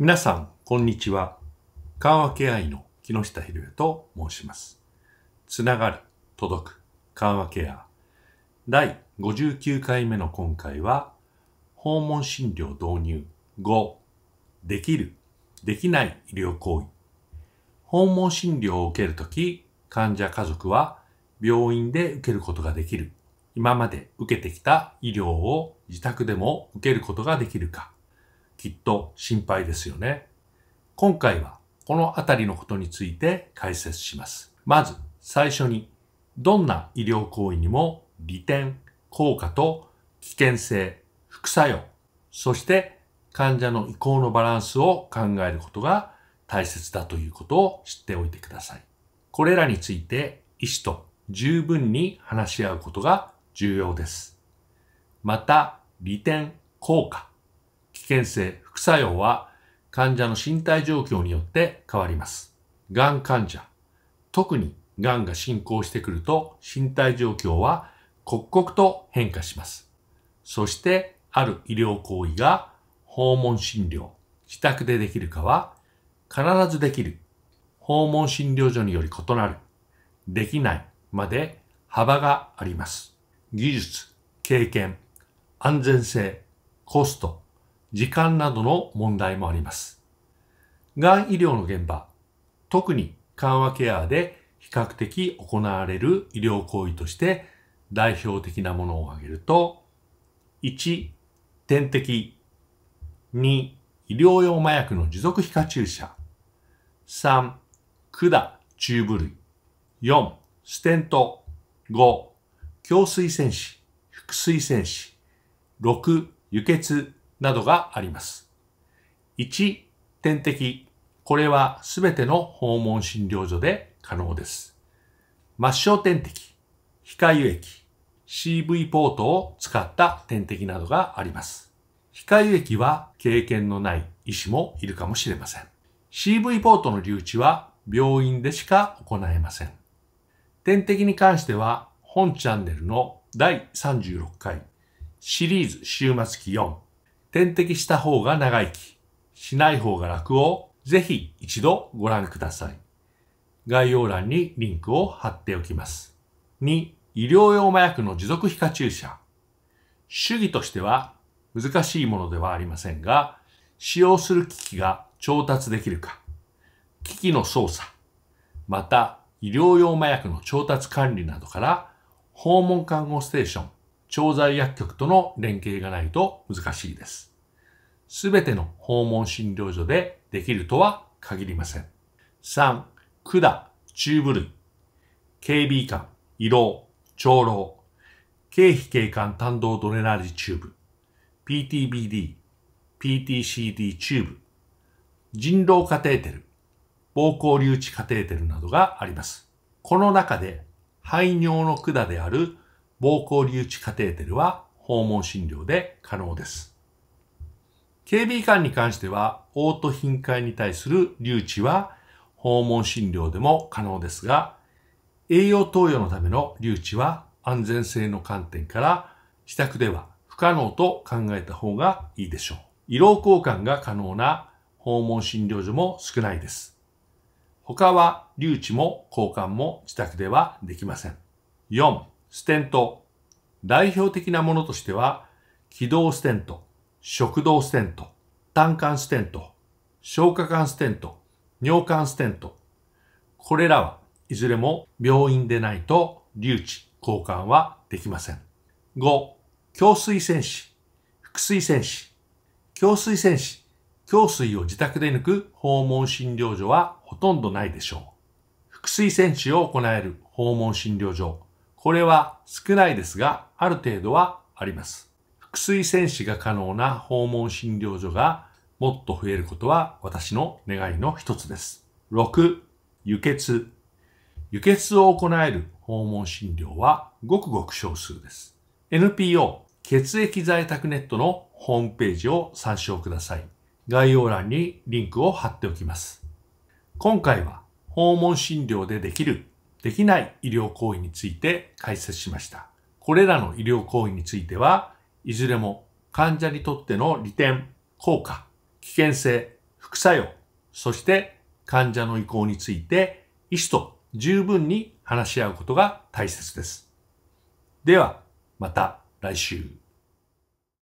皆さん、こんにちは。緩和ケア医の木下博也と申します。つながる、届く、緩和ケア。第59回目の今回は、訪問診療導入5、できる、できない医療行為。訪問診療を受けるとき、患者家族は病院で受けることができる。今まで受けてきた医療を自宅でも受けることができるか。きっと心配ですよね。今回はこのあたりのことについて解説します。まず最初にどんな医療行為にも利点、効果と危険性、副作用、そして患者の意向のバランスを考えることが大切だということを知っておいてください。これらについて医師と十分に話し合うことが重要です。また、利点、効果、険性、副作用は患者の身体状況によって変わります。がん患者、特にがんが進行してくると身体状況は刻々と変化します。そしてある医療行為が訪問診療、自宅でできるかは必ずできる、訪問診療所により異なる、できないまで幅があります。技術、経験、安全性、コスト、時間などの問題もあります。がん医療の現場、特に緩和ケアで比較的行われる医療行為として代表的なものを挙げると、1、点滴、2、医療用麻薬の持続皮下注射、3、管、チューブ類、4、ステント、5、胸水戦士、腹水戦士、6、輸血、などがあります。1、点滴。これはすべての訪問診療所で可能です。末梢点滴、皮下輸液、CV ポートを使った点滴などがあります。皮下輸液は経験のない医師もいるかもしれません。CV ポートの留置は病院でしか行えません。点滴に関しては本チャンネルの第36回シリーズ終末期4点滴した方が長生き、しない方が楽をぜひ一度ご覧ください。概要欄にリンクを貼っておきます。2、医療用麻薬の持続皮下注射。主義としては難しいものではありませんが、使用する機器が調達できるか、機器の操作、また医療用麻薬の調達管理などから、訪問看護ステーション、調剤薬局との連携がないと難しいです。すべての訪問診療所でできるとは限りません。3、管、チューブ類、警備官、胃ろ長老、経費経管単動ドレナージチューブ、PTBD、PTCD チューブ、人狼カテーテル、膀胱留置カテーテルなどがあります。この中で、排尿の管である膀胱留置カテーテルは訪問診療で可能です。警備官に関しては、嘔吐頻回に対する留置は訪問診療でも可能ですが、栄養投与のための留置は安全性の観点から自宅では不可能と考えた方がいいでしょう。医療交換が可能な訪問診療所も少ないです。他は留置も交換も自宅ではできません。4ステント。代表的なものとしては、気道ステント、食道ステント、胆管ステント、消化管ステント、尿管ステント。これらはいずれも病院でないと留置、交換はできません。5、胸水戦士、腹水戦士。胸水戦士、胸水を自宅で抜く訪問診療所はほとんどないでしょう。腹水戦士を行える訪問診療所。これは少ないですが、ある程度はあります。腹水戦士が可能な訪問診療所がもっと増えることは私の願いの一つです。6、輸血。輸血を行える訪問診療はごくごく少数です。NPO 血液在宅ネットのホームページを参照ください。概要欄にリンクを貼っておきます。今回は訪問診療でできるできない医療行為について解説しました。これらの医療行為については、いずれも患者にとっての利点、効果、危険性、副作用、そして患者の意向について医師と十分に話し合うことが大切です。では、また来週。